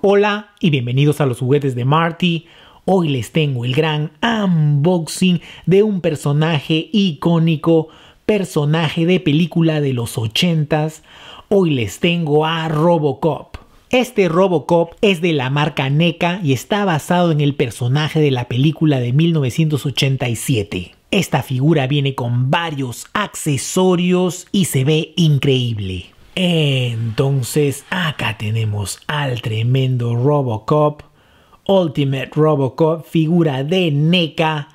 Hola y bienvenidos a los juguetes de Marty. Hoy les tengo el gran unboxing de un personaje icónico, personaje de película de los 80s. Hoy les tengo a Robocop. Este Robocop es de la marca NECA y está basado en el personaje de la película de 1987. Esta figura viene con varios accesorios y se ve increíble. Entonces acá tenemos al tremendo Robocop, Ultimate Robocop, figura de NECA,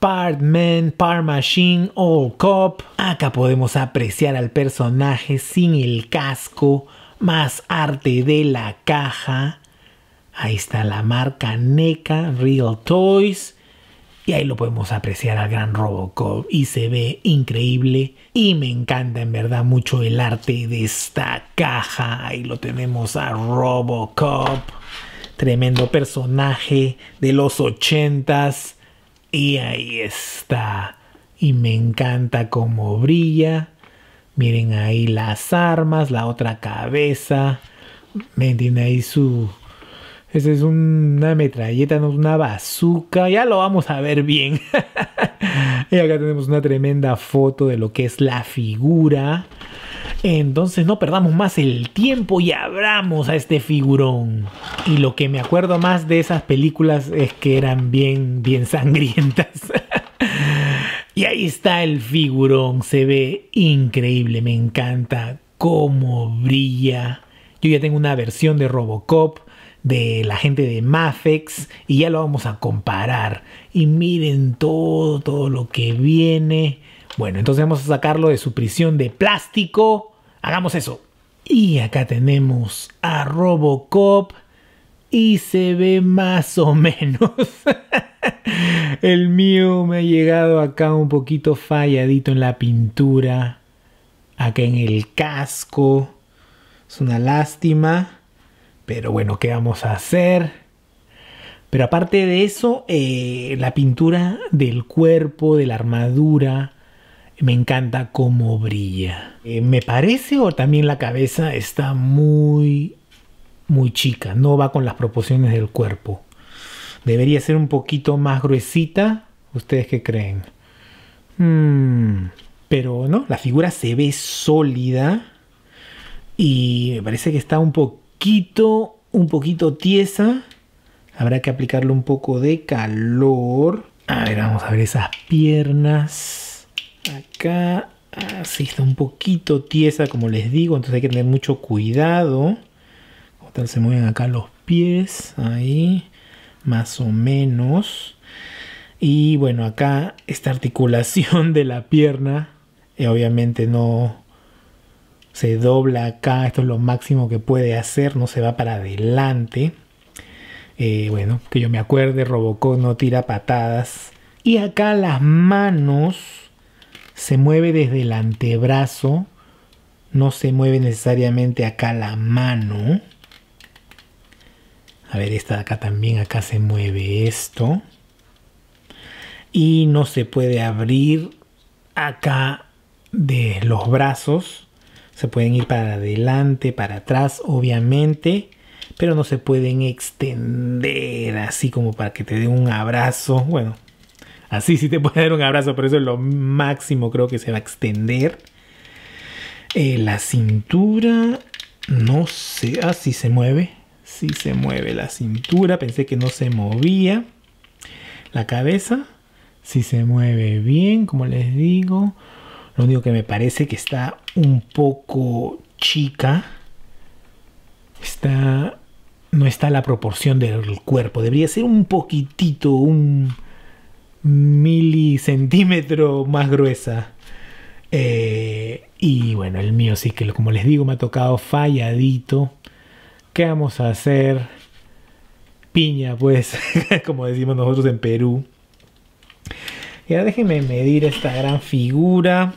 Part Man, Part Machine, All Cop. Acá podemos apreciar al personaje sin el casco, más arte de la caja. Ahí está la marca NECA, Real Toys. Y ahí lo podemos apreciar al gran Robocop y se ve increíble. Y me encanta en verdad mucho el arte de esta caja. Ahí lo tenemos a Robocop. Tremendo personaje de los ochentas. Y ahí está. Y me encanta cómo brilla. Miren ahí las armas, la otra cabeza. Me entiende ahí su, esa es una metralleta, no es una bazooka. Ya lo vamos a ver bien. y acá tenemos una tremenda foto de lo que es la figura. Entonces no perdamos más el tiempo y abramos a este figurón. Y lo que me acuerdo más de esas películas es que eran bien, bien sangrientas. y ahí está el figurón. Se ve increíble, me encanta cómo brilla. Yo ya tengo una versión de Robocop de la gente de Mafex y ya lo vamos a comparar. Y miren todo, todo lo que viene. Bueno, entonces vamos a sacarlo de su prisión de plástico. Hagamos eso. Y acá tenemos a Robocop y se ve más o menos. El mío me ha llegado acá un poquito falladito en la pintura. Acá en el casco. Es una lástima. Pero bueno, ¿qué vamos a hacer? Pero aparte de eso, eh, la pintura del cuerpo, de la armadura, me encanta cómo brilla. Eh, me parece, o también la cabeza está muy, muy chica, no va con las proporciones del cuerpo. Debería ser un poquito más gruesita. ¿Ustedes qué creen? Hmm, pero no, la figura se ve sólida y me parece que está un poquito un poquito tiesa. Habrá que aplicarle un poco de calor. A ver, vamos a ver esas piernas. Acá. Así ah, está un poquito tiesa, como les digo. Entonces hay que tener mucho cuidado. Como tal se mueven acá los pies. Ahí. Más o menos. Y bueno, acá esta articulación de la pierna. y eh, obviamente no, se dobla acá, esto es lo máximo que puede hacer, no se va para adelante. Eh, bueno, que yo me acuerde, Robocop no tira patadas. Y acá las manos se mueve desde el antebrazo, no se mueve necesariamente acá la mano. A ver, esta de acá también, acá se mueve esto. Y no se puede abrir acá de los brazos se pueden ir para adelante, para atrás, obviamente, pero no se pueden extender así como para que te dé un abrazo. Bueno, así sí te puede dar un abrazo, pero eso es lo máximo creo que se va a extender. Eh, la cintura, no sé, ah, se mueve, sí se mueve la cintura, pensé que no se movía. La cabeza, si sí se mueve bien, como les digo. Lo único que me parece que está un poco chica. Está. No está la proporción del cuerpo. Debería ser un poquitito, un milicentímetro más gruesa. Eh, y bueno, el mío sí que, como les digo, me ha tocado falladito. ¿Qué vamos a hacer? Piña, pues, como decimos nosotros en Perú. Ya déjenme medir esta gran figura.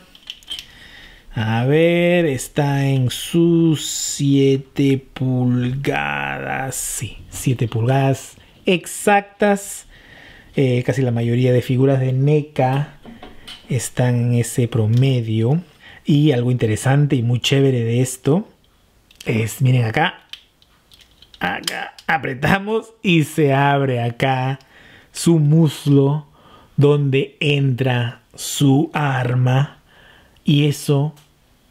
A ver, está en sus 7 pulgadas. Sí, 7 pulgadas exactas. Eh, casi la mayoría de figuras de NECA están en ese promedio. Y algo interesante y muy chévere de esto es, miren acá, acá apretamos y se abre acá su muslo donde entra su arma y eso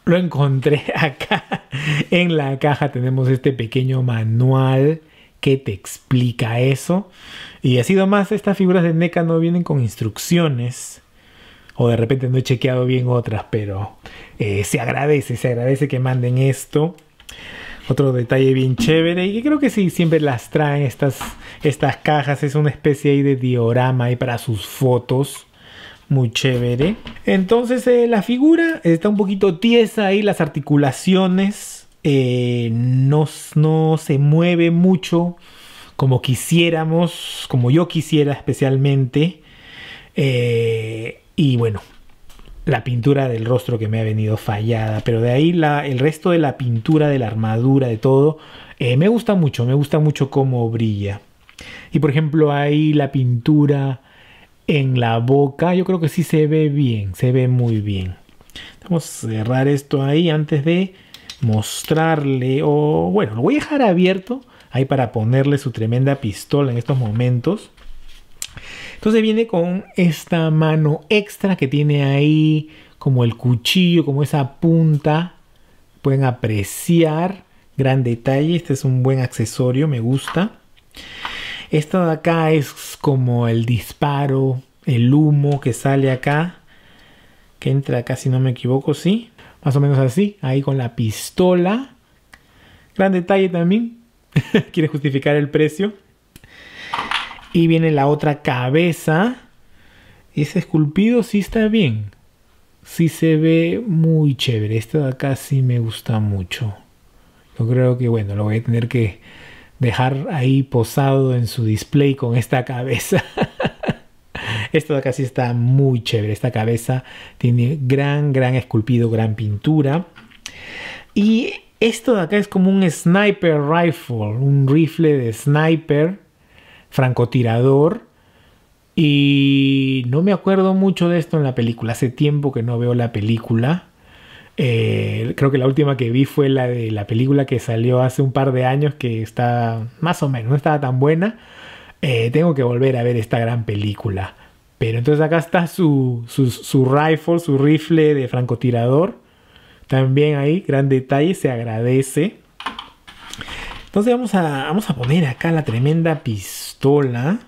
lo encontré acá. En la caja tenemos este pequeño manual que te explica eso. Y así nomás estas figuras de NECA no vienen con instrucciones. O de repente no he chequeado bien otras, pero eh, se agradece, se agradece que manden esto. Otro detalle bien chévere y creo que sí, siempre las traen estas, estas cajas. Es una especie ahí de diorama para sus fotos muy chévere. Entonces eh, la figura está un poquito tiesa ahí, las articulaciones eh, no, se mueve mucho como quisiéramos, como yo quisiera especialmente. Eh, y bueno, la pintura del rostro que me ha venido fallada, pero de ahí la, el resto de la pintura, de la armadura, de todo, me gusta mucho, me gusta mucho cómo brilla. Y por ejemplo, ahí la pintura en la boca. Yo creo que sí se ve bien, se ve muy bien. Vamos a cerrar esto ahí antes de mostrarle o bueno, lo voy a dejar abierto ahí para ponerle su tremenda pistola en estos momentos. Entonces viene con esta mano extra que tiene ahí como el cuchillo, como esa punta. Pueden apreciar gran detalle, este es un buen accesorio, me gusta. Esto de acá es como el disparo, el humo que sale acá, que entra acá si no me equivoco, sí. Más o menos así, ahí con la pistola. Gran detalle también, quiere justificar el precio. Y viene la otra cabeza. Y ese esculpido sí está bien. Sí se ve muy chévere. Esto de acá sí me gusta mucho. Yo creo que, bueno, lo voy a tener que dejar ahí posado en su display con esta cabeza. Esto de acá sí está muy chévere. Esta cabeza tiene gran, gran esculpido, gran pintura. Y esto de acá es como un sniper rifle, un rifle de sniper, francotirador. Y no me acuerdo mucho de esto en la película. Hace tiempo que no veo la película. Eh, creo que la última que vi fue la de la película que salió hace un par de años que está más o menos, no estaba tan buena. Eh, tengo que volver a ver esta gran película. Pero entonces acá está su, su, rifle, su rifle de francotirador. También ahí, gran detalle, se agradece. Entonces vamos vamos a poner acá la tremenda pistola.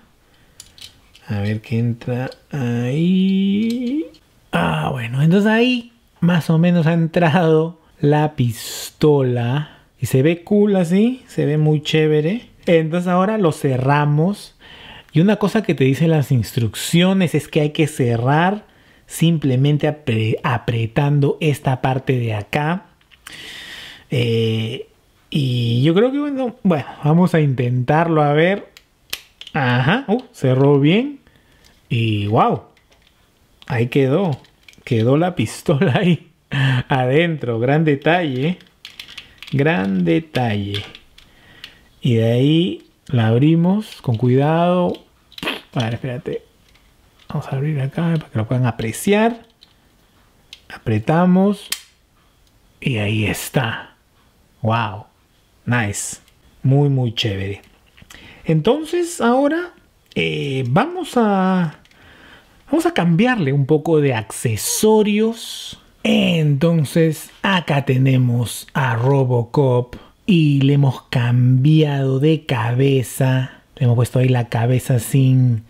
A ver qué entra ahí. Ah, bueno, entonces ahí más o menos ha entrado la pistola. Y se ve cool así, se ve muy chévere. Entonces ahora lo cerramos. Y una cosa que te dicen las instrucciones es que hay que cerrar simplemente apretando esta parte de acá. Eh, y yo creo que bueno, bueno, vamos a intentarlo a ver. Ajá, uh, cerró bien. Y wow, ahí quedó quedó la pistola ahí adentro. Gran detalle. Gran detalle. Y de ahí la abrimos con cuidado. A ver, espérate. Vamos a abrir acá para que lo puedan apreciar. Apretamos. Y ahí está. ¡Wow! Nice. Muy, muy chévere. Entonces, ahora eh, vamos a Vamos a cambiarle un poco de accesorios. Entonces, acá tenemos a Robocop y le hemos cambiado de cabeza. Le hemos puesto ahí la cabeza sin,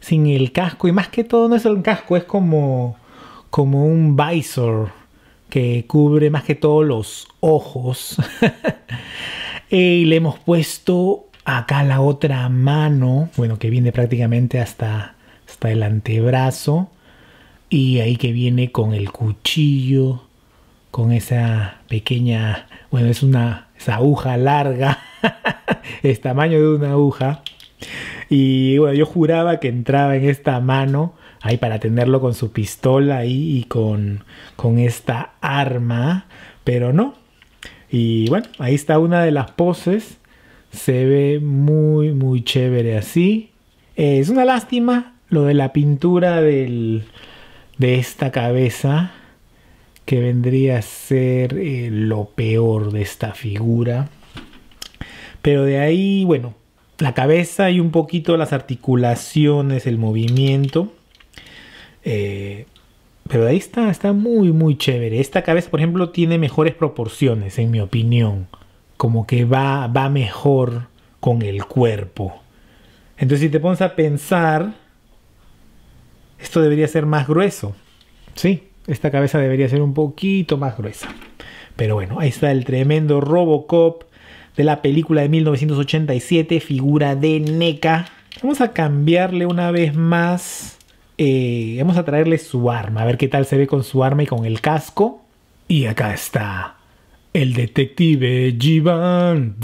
sin el casco. Y más que todo no es un casco, es como, como un visor que cubre más que todo los ojos. Eh, y le hemos puesto acá la otra mano, bueno, que viene prácticamente hasta hasta el antebrazo y ahí que viene con el cuchillo, con esa pequeña, bueno, es una esa aguja larga, es tamaño de una aguja. Y bueno, yo juraba que entraba en esta mano, ahí para tenerlo con su pistola ahí y con, con esta arma, pero no. Y bueno, ahí está una de las poses. Se ve muy, muy chévere así. es una lástima lo de la pintura de esta cabeza, que vendría a ser eh, lo peor de esta figura. Pero de ahí, bueno, la cabeza y un poquito las articulaciones, el movimiento. Eh, pero pero ahí está, está muy, muy chévere. Esta cabeza, por ejemplo, tiene mejores proporciones, en mi opinión. Como que va, va mejor con el cuerpo. Entonces, si te pones a pensar, esto debería ser más grueso. Sí, esta cabeza debería ser un poquito más gruesa. Pero bueno, ahí está el tremendo Robocop de la película de 1987, figura de NECA. Vamos a cambiarle una vez más. Eh, vamos a traerle su arma, a ver qué tal se ve con su arma y con el casco. Y acá está el detective Givan.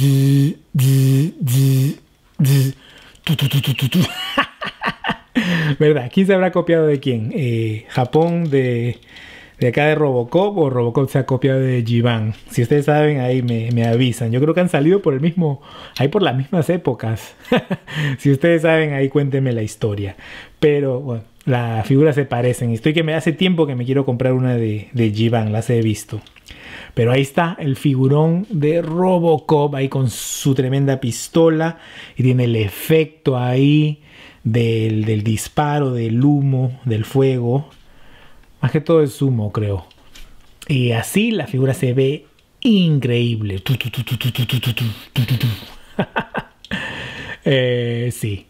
¿Verdad? ¿Quién se habrá copiado de quién? Eh, ¿Japón de, acá de Robocop o Robocop se ha copiado de Jivan? Si ustedes saben, ahí me, avisan. Yo creo que han salido por el mismo, ahí por las mismas épocas. si ustedes saben, ahí cuéntenme la historia. Pero bueno, las figuras se parecen. Estoy que me hace tiempo que me quiero comprar una de, de las he visto. Pero ahí está el figurón de Robocop, ahí con su tremenda pistola. Y tiene el efecto ahí del, disparo, del humo, del fuego. Más que todo es humo, creo. Y así la figura se ve increíble. sí.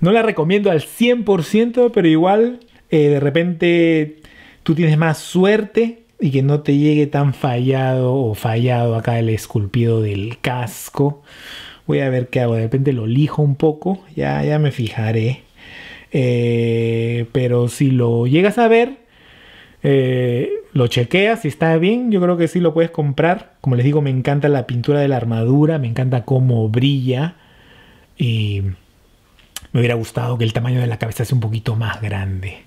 No la recomiendo al 100%, pero igual de repente tú tienes más suerte y que no te llegue tan fallado o fallado acá el esculpido del casco. Voy a ver qué hago. De repente lo lijo un poco. Ya, ya me fijaré. Eh, pero si lo llegas a ver, eh, lo chequeas, si está bien, yo creo que sí lo puedes comprar. Como les digo, me encanta la pintura de la armadura, me encanta cómo brilla. Y me hubiera gustado que el tamaño de la cabeza sea un poquito más grande.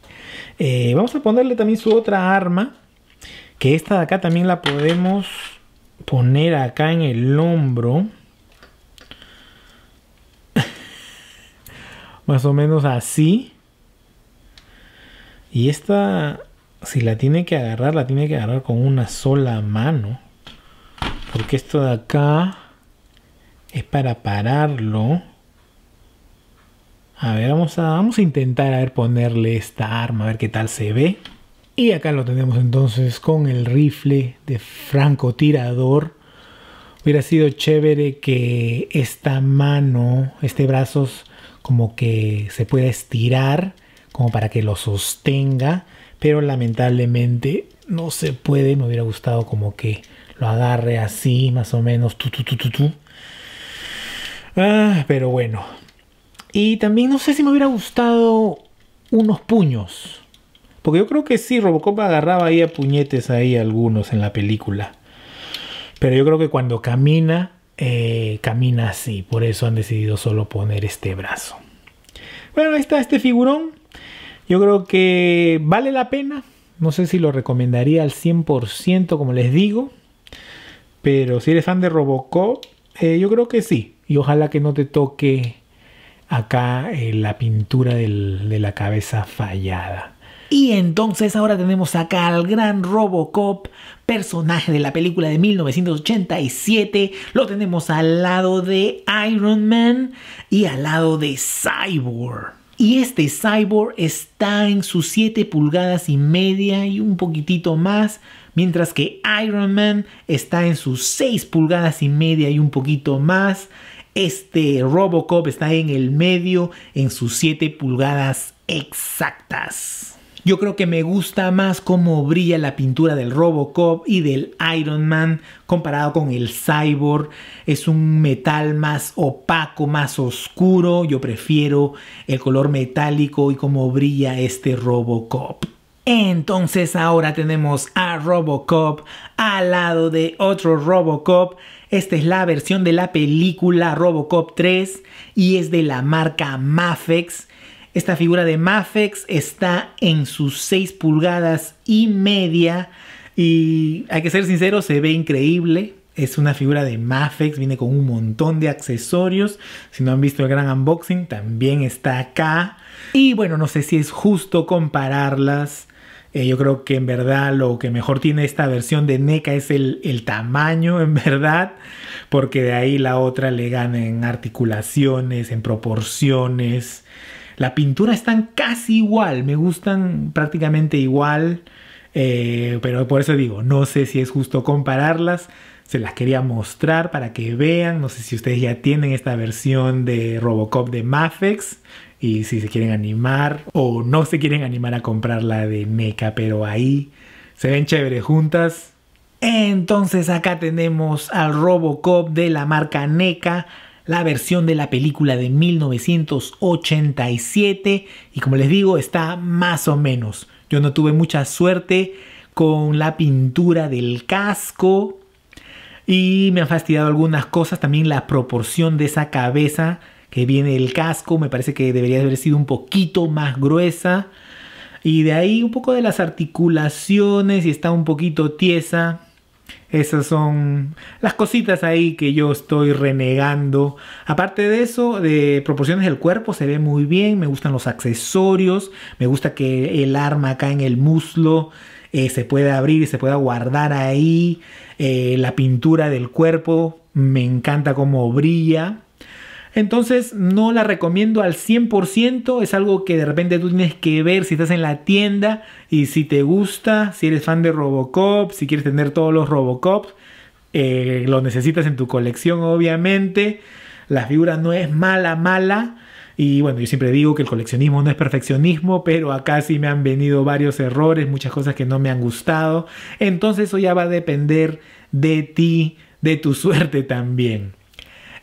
Eh, vamos a ponerle también su otra arma. Que esta de acá también la podemos poner acá en el hombro. más o menos así. Y esta, si la tiene que agarrar, la tiene que agarrar con una sola mano. Porque esto de acá es para pararlo. A ver, vamos a, vamos a intentar a ver ponerle esta arma, a ver qué tal se ve. Y acá lo tenemos entonces con el rifle de francotirador. Hubiera sido chévere que esta mano, este brazos, como que se pueda estirar, como para que lo sostenga, pero lamentablemente no se puede, me hubiera gustado como que lo agarre así, más o menos, tu, tu, tu, tu, tu. Ah, pero bueno. Y también no sé si me hubiera gustado unos puños. Porque yo creo que sí, Robocop agarraba ahí a puñetes ahí algunos en la película. Pero yo creo que cuando camina eh, camina así. Por eso han decidido solo poner este brazo. Bueno, ahí está este figurón. Yo creo que vale la pena. No sé si lo recomendaría al 100%, como les digo. Pero si eres fan de Robocop, eh, yo creo que sí. Y ojalá que no te toque acá eh, la pintura de la cabeza fallada. Y entonces ahora tenemos acá al gran Robocop, personaje de la película de 1987. Lo tenemos al lado de Iron Man y al lado de Cyborg. Y este Cyborg está en sus 7 pulgadas y media y un poquitito más, mientras que Iron Man está en sus 6 pulgadas y media y un poquito más. Este Robocop está en el medio en sus 7 pulgadas exactas. Yo creo que me gusta más cómo brilla la pintura del Robocop y del Iron Man comparado con el Cyborg. Es un metal más opaco, más oscuro. Yo prefiero el color metálico y cómo brilla este Robocop. Entonces ahora tenemos a Robocop al lado de otro Robocop. Esta es la versión de la película Robocop 3 y es de la marca Mafex esta figura de Mafex está en sus 6 pulgadas y media. Y hay que ser sincero, se ve increíble. Es una figura de Mafex, viene con un montón de accesorios. Si no han visto el gran unboxing, también está acá. Y bueno, no sé si es justo compararlas. Eh, yo creo que en verdad lo que mejor tiene esta versión de NECA es el, tamaño, en verdad, porque de ahí la otra le gana en articulaciones, en proporciones, la pintura están casi igual, me gustan prácticamente igual, eh, pero por eso digo, no sé si es justo compararlas. Se las quería mostrar para que vean. No sé si ustedes ya tienen esta versión de Robocop de Mafex y si se quieren animar o no se quieren animar a comprar la de NECA, pero ahí se ven chévere juntas. Entonces acá tenemos al Robocop de la marca NECA la versión de la película de 1987 y como les digo está más o menos. Yo no tuve mucha suerte con la pintura del casco y me han fastidiado algunas cosas, también la proporción de esa cabeza que viene del casco, me parece que debería haber sido un poquito más gruesa. Y de ahí un poco de las articulaciones y está un poquito tiesa. Esas son las cositas ahí que yo estoy renegando. Aparte de eso, de proporciones del cuerpo, se ve muy bien. Me gustan los accesorios. Me gusta que el arma acá en el muslo eh, se pueda abrir y se pueda guardar ahí. Eh, la pintura del cuerpo. Me encanta cómo brilla. Entonces no la recomiendo al 100%, es algo que de repente tú tienes que ver si estás en la tienda y si te gusta, si eres fan de Robocop, si quieres tener todos los Robocop, eh, lo necesitas en tu colección obviamente, la figura no es mala, mala. Y bueno, yo siempre digo que el coleccionismo no es perfeccionismo, pero acá sí me han venido varios errores, muchas cosas que no me han gustado. Entonces eso ya va a depender de ti, de tu suerte también.